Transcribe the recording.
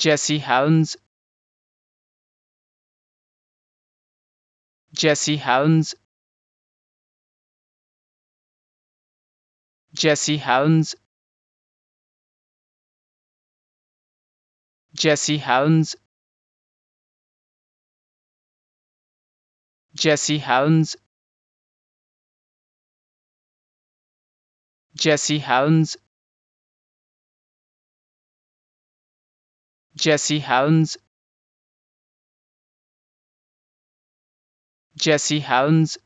Jesse Helms Jesse Helms Jesse Helms Jesse Helms Jesse Helms Jesse Helms Jesse Helms Jesse Helms